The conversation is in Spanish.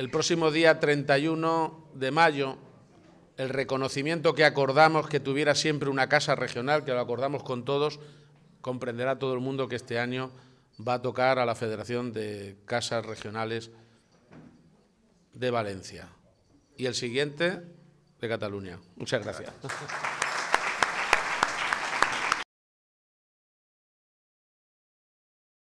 el próximo día 31 de mayo el reconocimiento que acordamos que tuviera siempre una casa regional, que lo acordamos con todos, comprenderá todo el mundo que este año va a tocar a la Federación de Casas Regionales de Valencia y el siguiente de Cataluña. Muchas gracias.